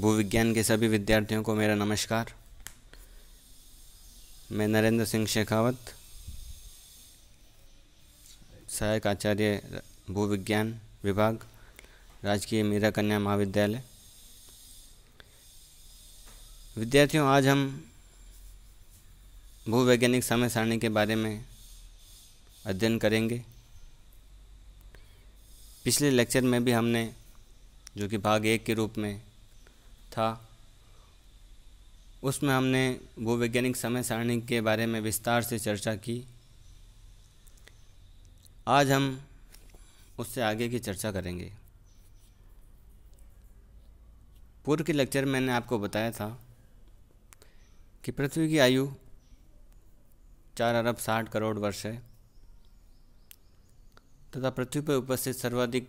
भूविज्ञान के सभी विद्यार्थियों को मेरा नमस्कार मैं नरेंद्र सिंह शेखावत सहायक आचार्य भूविज्ञान विभाग राजकीय मीरा कन्या महाविद्यालय विद्यार्थियों आज हम भूवैज्ञानिक समय सारणी के बारे में अध्ययन करेंगे पिछले लेक्चर में भी हमने जो कि भाग एक के रूप में था उसमें हमने भूवैज्ञानिक समय सारणी के बारे में विस्तार से चर्चा की आज हम उससे आगे की चर्चा करेंगे पूर्व के लेक्चर में मैंने आपको बताया था कि पृथ्वी की आयु चार अरब साठ करोड़ वर्ष है तथा पृथ्वी पर उपस्थित सर्वाधिक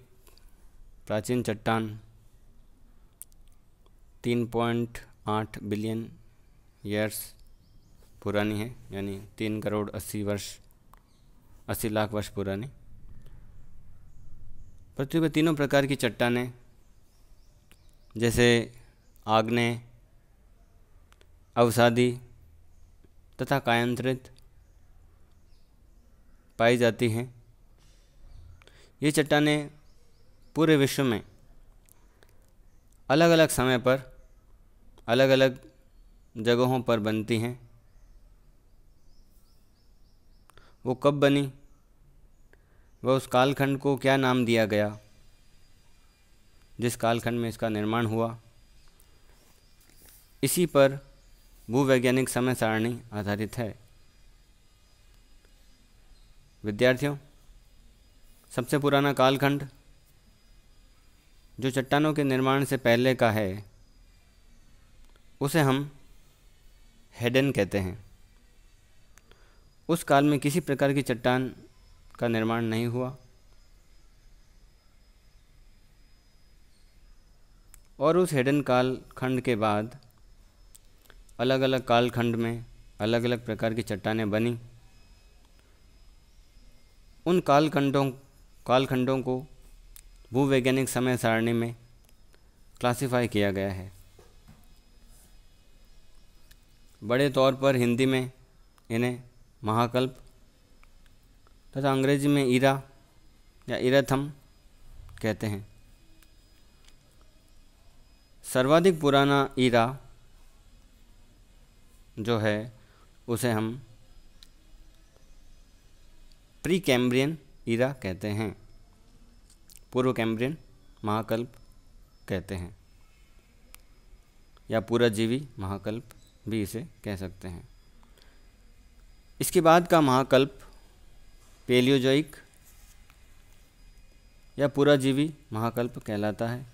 प्राचीन चट्टान तीन पॉइंट आठ बिलियन ईयर्स पुरानी है यानी तीन करोड़ अस्सी वर्ष अस्सी लाख वर्ष पुरानी पृथ्वी पर तीनों प्रकार की चट्टानें जैसे आग्नेय अवसादी तथा कायंत्रित पाई जाती हैं ये चट्टानें पूरे विश्व में अलग अलग समय पर अलग अलग जगहों पर बनती हैं वो कब बनी वह उस कालखंड को क्या नाम दिया गया जिस कालखंड में इसका निर्माण हुआ इसी पर भूवैज्ञानिक समय सारणी आधारित है विद्यार्थियों सबसे पुराना कालखंड जो चट्टानों के निर्माण से पहले का है उसे हम हेडन कहते हैं उस काल में किसी प्रकार की चट्टान का निर्माण नहीं हुआ और उस हेडन काल खंड के बाद अलग अलग कालखंड में अलग अलग प्रकार की चट्टानें बनी उन कालखंडों कालखंडों को भूवैज्ञानिक समय सारणी में क्लासिफाई किया गया है बड़े तौर पर हिंदी में इन्हें महाकल्प तथा अंग्रेजी में ईरा या इरथम कहते हैं सर्वाधिक पुराना ईरा जो है उसे हम प्री कैम्ब्रियन ईरा कहते हैं पूर्व कैम्ब्रियन महाकल्प कहते हैं या पूरा जीवी महाकल्प भी इसे कह सकते हैं इसके बाद का महाकल्प पेलियोजोइक या पुराजीवी महाकल्प कहलाता है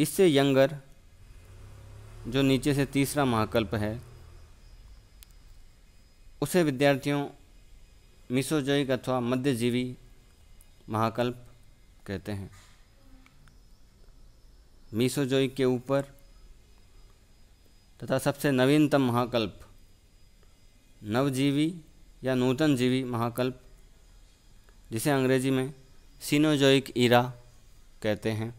इससे यंगर जो नीचे से तीसरा महाकल्प है उसे विद्यार्थियों मिसोजोइक अथवा मध्यजीवी महाकल्प कहते हैं मिसोजोइक के ऊपर तथा सबसे नवीनतम महाकल्प नवजीवी या नूतन जीवी महाकल्प जिसे अंग्रेजी में सीनोजोइक ईरा कहते हैं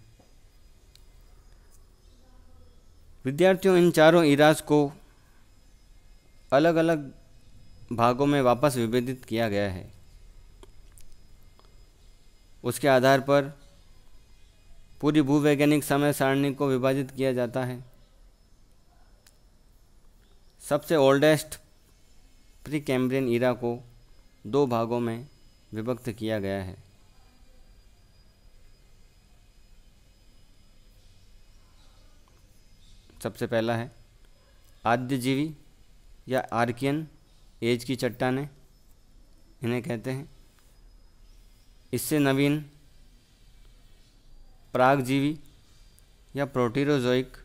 विद्यार्थियों इन चारों इराज को अलग अलग भागों में वापस विभेदित किया गया है उसके आधार पर पूरी भूवैज्ञानिक समय सारणी को विभाजित किया जाता है सबसे ओल्डेस्ट प्री कैम्ब्रियन ईरा को दो भागों में विभक्त किया गया है सबसे पहला है आद्यजीवी या आर्कियन एज की चट्टाने इन्हें कहते हैं इससे नवीन प्रागजीवी या प्रोटीरोजोइक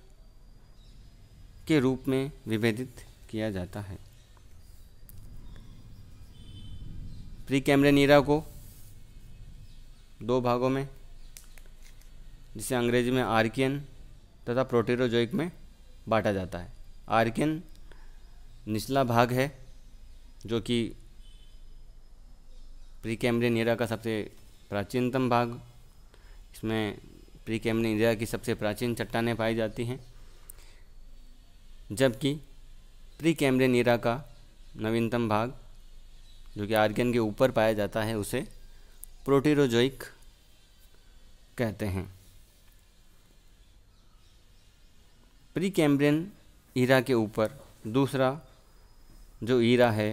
के रूप में विभेदित किया जाता है प्री कैमरन ईरा को दो भागों में जिसे अंग्रेजी में आर्कियन तथा प्रोटेरोजोइक में बांटा जाता है आर्कियन निचला भाग है जो कि प्री कैमरियन ईरा का सबसे प्राचीनतम भाग इसमें प्री कैमरियन ईरा की सबसे प्राचीन चट्टानें पाई जाती हैं जबकि प्री कैमरे ईरा का नवीनतम भाग जो कि आर्गन के ऊपर पाया जाता है उसे प्रोटीरोजोइक कहते हैं प्री कैम्ब्रियन ईरा के ऊपर दूसरा जो ईरा है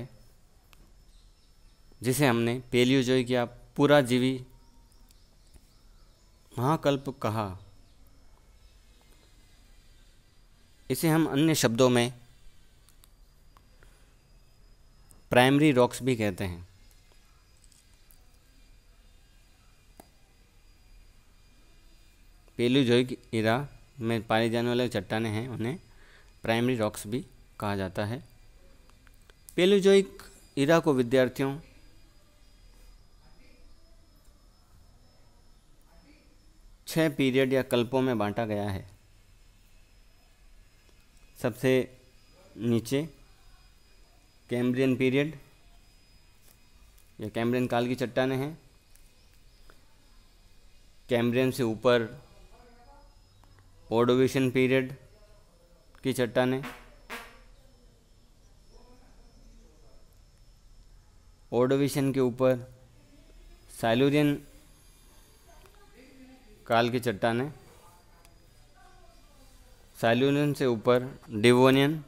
जिसे हमने पेलियोजोइक या पूरा जीवी महाकल्प कहा इसे हम अन्य शब्दों में प्राइमरी रॉक्स भी कहते हैं पेलूजोइक इरा में पाए जाने वाले चट्टाने हैं उन्हें प्राइमरी रॉक्स भी कहा जाता है पेलूजोइक इरा को विद्यार्थियों छः पीरियड या कल्पों में बांटा गया है सबसे नीचे कैम्ब्रियन पीरियड या कैम्ब्रियन काल की चट्टाने हैं कैम्ब्रियन से ऊपर ओडोविशन पीरियड की चट्टाने ओडोविशन के ऊपर साइलोरियन काल की चट्टाने साइलोरियन से ऊपर डिवोनियन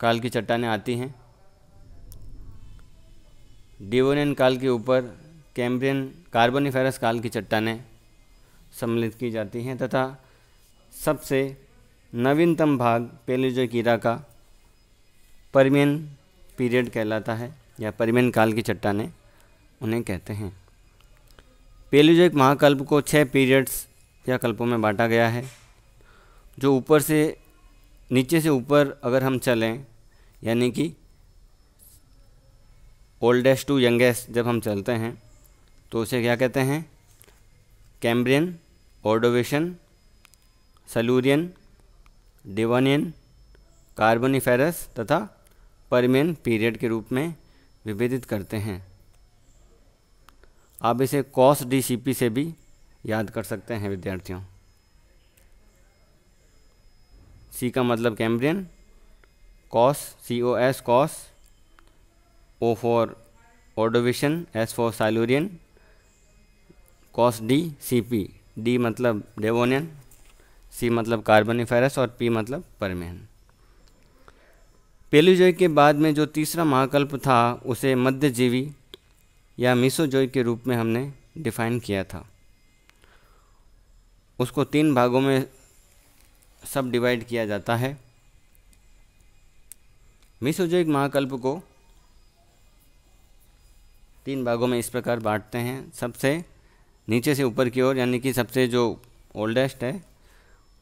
काल की चट्टाने आती हैं डिवोनियन काल के ऊपर कैम्ब्रियन कार्बोनिफेरस काल की चट्टाने सम्मिलित की जाती हैं तथा सबसे नवीनतम भाग पेलिजो कीरा का परमियन पीरियड कहलाता है या परमियन काल की चट्टाने उन्हें कहते हैं पेलुज महाकल्प को छः पीरियड्स या कल्पों में बांटा गया है जो ऊपर से नीचे से ऊपर अगर हम चलें यानी कि ओल्डेस्ट टू यंगेस्ट जब हम चलते हैं तो उसे क्या कहते हैं कैम्ब्रियन ओडोवेशन सलूरियन डिवानियन कार्बनीफेरस तथा परमियन पीरियड के रूप में विभेदित करते हैं आप इसे कॉस डी सी पी से भी याद कर सकते हैं विद्यार्थियों सी का मतलब कैम्ब्रियन कॉस सी ओ एस कॉस O for Ordovician S for Silurian कॉस डी सी पी डी मतलब डेवोनियन सी मतलब कार्बनिफेरस और पी मतलब परमियन जोई के बाद में जो तीसरा महाकल्प था उसे मध्यजीवी या मिसोजोइक के रूप में हमने डिफाइन किया था उसको तीन भागों में सब डिवाइड किया जाता है मिसोजोइक महाकल्प को तीन भागों में इस प्रकार बांटते हैं सबसे नीचे से ऊपर की ओर यानी कि सबसे जो ओल्डेस्ट है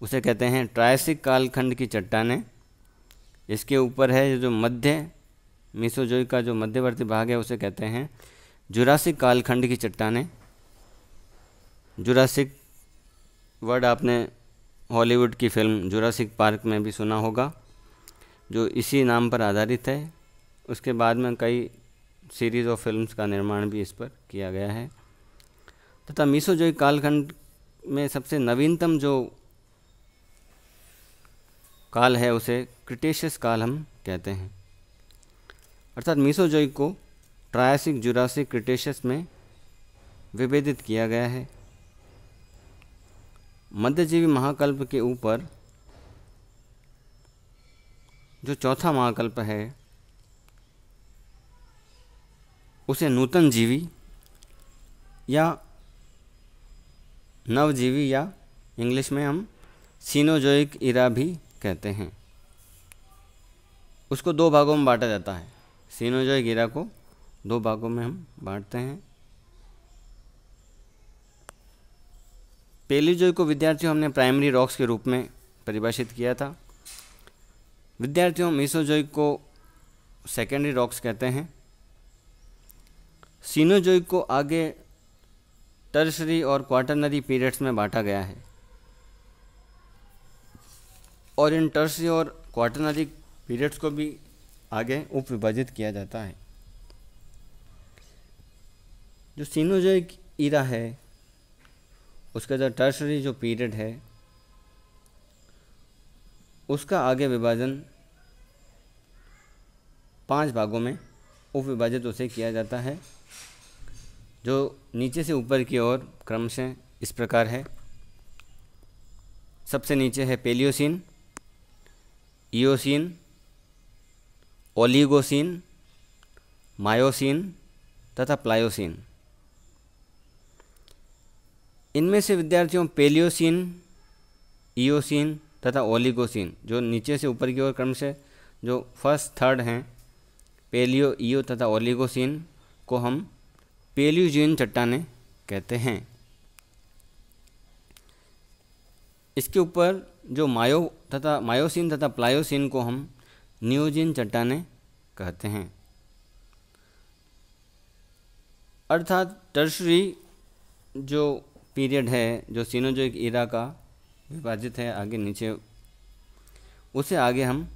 उसे कहते हैं ट्रायसिक कालखंड की चट्टानें इसके ऊपर है जो मध्य मिसोजोइक का जो मध्यवर्ती भाग है उसे कहते हैं जुरासिक कालखंड की चट्टानें जुरासिक वर्ड आपने हॉलीवुड की फिल्म जुरासिक पार्क में भी सुना होगा जो इसी नाम पर आधारित है उसके बाद में कई सीरीज़ ऑफ फिल्म्स का निर्माण भी इस पर किया गया है तथा मीसो जो कालखंड में सबसे नवीनतम जो काल है उसे क्रिटेशियस काल हम कहते हैं अर्थात मीसोजोई को ट्रायसिक जुरासिक क्रिटेशियस में विभेदित किया गया है मध्यजीवी महाकल्प के ऊपर जो चौथा महाकल्प है उसे नूतन जीवी या नवजीवी या इंग्लिश में हम सीनोजोइक इरा भी कहते हैं उसको दो भागों में बांटा जाता है सीनोजोइक इरा को दो भागों में हम बांटते हैं पहली जो को विद्यार्थियों हमने प्राइमरी रॉक्स के रूप में परिभाषित किया था विद्यार्थियों मीसोजोइक को सेकेंडरी रॉक्स कहते हैं सीनोजोइक को आगे टर्सरी और क्वार्टरनरी पीरियड्स में बांटा गया है और इन टर्सरी और क्वार्टरनरी पीरियड्स को भी आगे उप विभाजित किया जाता है जो सीनोजोइक ईरा है उसका जो टर्सरी जो पीरियड है उसका आगे विभाजन पांच भागों में उप विभाजित उसे किया जाता है जो नीचे से ऊपर की ओर क्रमशः इस प्रकार है सबसे नीचे है पेलियोसिन ईओसिन ओलिगोसिन मायोसिन तथा प्लायोसिन इनमें से विद्यार्थियों पेलियोसिन ईओसिन तथा ओलिगोसिन जो नीचे से ऊपर की ओर क्रम से जो फर्स्ट थर्ड हैं पेलियो ईओ तथा ओलिगोसिन को हम पेलियोजिन चट्टाने कहते हैं इसके ऊपर जो मायो तथा मायोसिन तथा प्लायोसिन को हम नियोजिन चट्टाने कहते हैं अर्थात टर्शरी जो पीरियड है जो सीनोजोइक ईरा का विभाजित है आगे नीचे उसे आगे हम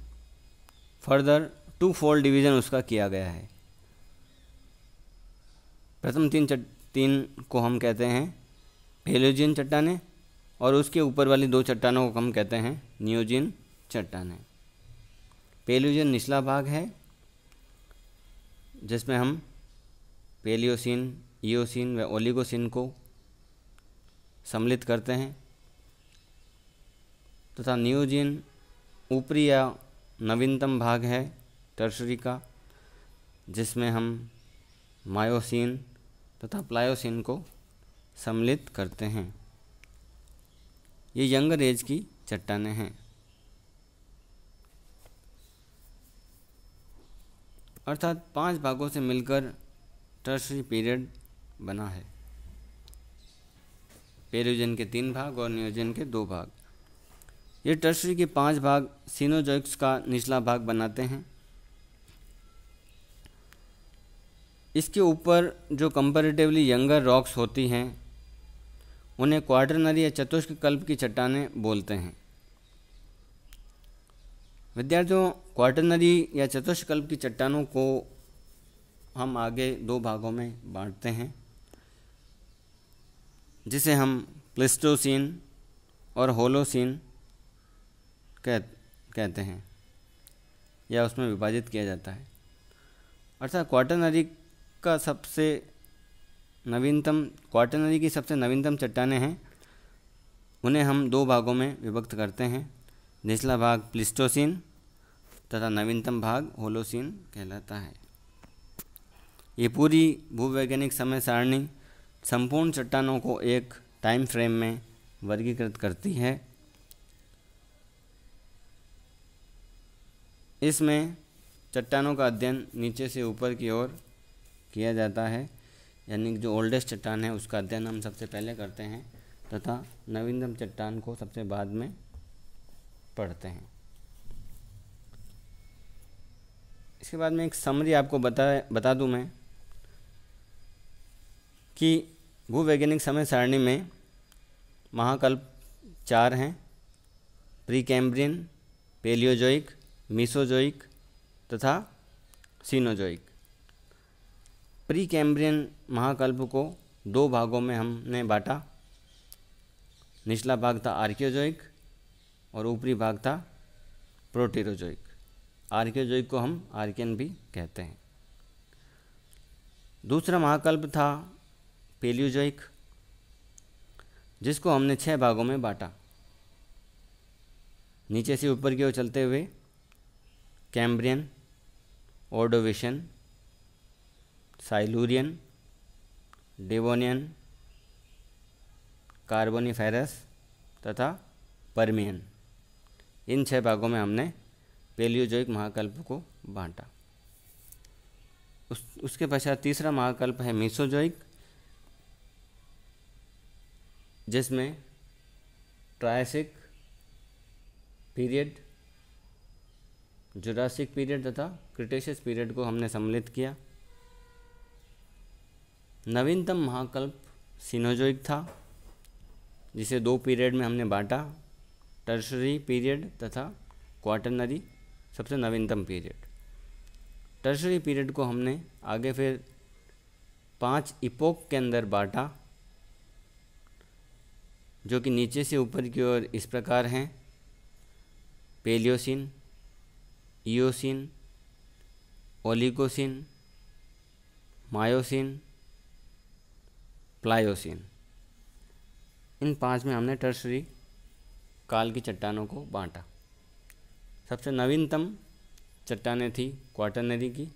फर्दर टू फोल्ड डिवीज़न उसका किया गया है प्रथम तीन चट तीन को हम कहते हैं पेलोजियन चट्टाने और उसके ऊपर वाली दो चट्टानों को हम कहते हैं नियोजिन चट्टाने पेलोजियन निचला भाग है जिसमें हम पेलियोसिन ईओसिन व ओलिगोसिन को सम्मिलित करते हैं तथा नियोजिन ऊपरी या नवीनतम भाग है टर्शरी का जिसमें हम मायोसिन तथा प्लायोसिन को सम्मिलित करते हैं ये यंगर एज की चट्टाने हैं अर्थात पांच भागों से मिलकर टर्सरी पीरियड बना है पेरियोजन के तीन भाग और नियोजन के दो भाग ये टर्सरी के पांच भाग सीनोजोइक्स का निचला भाग बनाते हैं इसके ऊपर जो कंपेरेटिवली यंगर रॉक्स होती हैं उन्हें क्वार्टरनरी या चतुष्क कल्प की चट्टाने बोलते हैं विद्यार्थियों क्वार्टरनरी या चतुष्कल्प की चट्टानों को हम आगे दो भागों में बांटते हैं जिसे हम प्लेस्टोसिन और होलोसिन कह कहते हैं या उसमें विभाजित किया जाता है अर्थात क्वाटनरी का सबसे नवीनतम क्वाटनरी की सबसे नवीनतम चट्टाने हैं उन्हें हम दो भागों में विभक्त करते हैं निचला भाग प्लिस्टोसिन तथा नवीनतम भाग होलोसिन कहलाता है ये पूरी भूवैज्ञानिक समय सारणी संपूर्ण चट्टानों को एक टाइम फ्रेम में वर्गीकृत करती है इसमें चट्टानों का अध्ययन नीचे से ऊपर की ओर किया जाता है यानी जो ओल्डेस्ट चट्टान है उसका अध्ययन हम सबसे पहले करते हैं तथा नवीनतम चट्टान को सबसे बाद में पढ़ते हैं इसके बाद में एक समरी आपको बता बता दूं मैं कि भूवैज्ञानिक समय सारणी में महाकल्प चार हैं प्री कैम्ब्रियन पेलियोजोइक मीसोजोइक तथा सीनोजोइक प्री कैम्ब्रियन महाकल्प को दो भागों में हमने बांटा निचला भाग था आर्कियोजोइक और ऊपरी भाग था प्रोटीरोजोइक आर्कियोजोइक को हम आर्कियन भी कहते हैं दूसरा महाकल्प था पेलियोजोइक जिसको हमने छः भागों में बांटा नीचे से ऊपर की ओर चलते हुए Cambrian Ordovician Silurian Devonian Carboniferous तथा परमियन इन छह भागों में हमने पेलियोजोइक महाकल्प को बांटा उस उसके पश्चात तीसरा महाकल्प है मीसोजोइक जिसमें ट्रायसिक पीरियड जुरासिक पीरियड तथा क्रिटेशियस पीरियड को हमने सम्मिलित किया नवीनतम महाकल्प सिनोजोइक था जिसे दो पीरियड में हमने बांटा टर्शरी पीरियड तथा क्वार्टनरी सबसे नवीनतम पीरियड टर्शरी पीरियड को हमने आगे फिर पांच इपोक के अंदर बांटा जो कि नीचे से ऊपर की ओर इस प्रकार हैं Paleocene Eocene Oligocene Miocene Pliocene इन पांच में हमने टर्सरी काल की चट्टानों को बांटा सबसे नवीनतम चट्टानें थी क्वाटरनरी की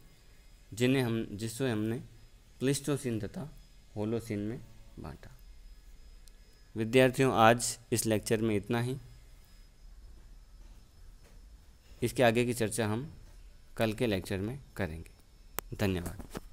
जिन्हें हम जिससे हमने प्लिस्टोसिन तथा होलोसिन में बांटा विद्यार्थियों आज इस लेक्चर में इतना ही इसके आगे की चर्चा हम कल के लेक्चर में करेंगे धन्यवाद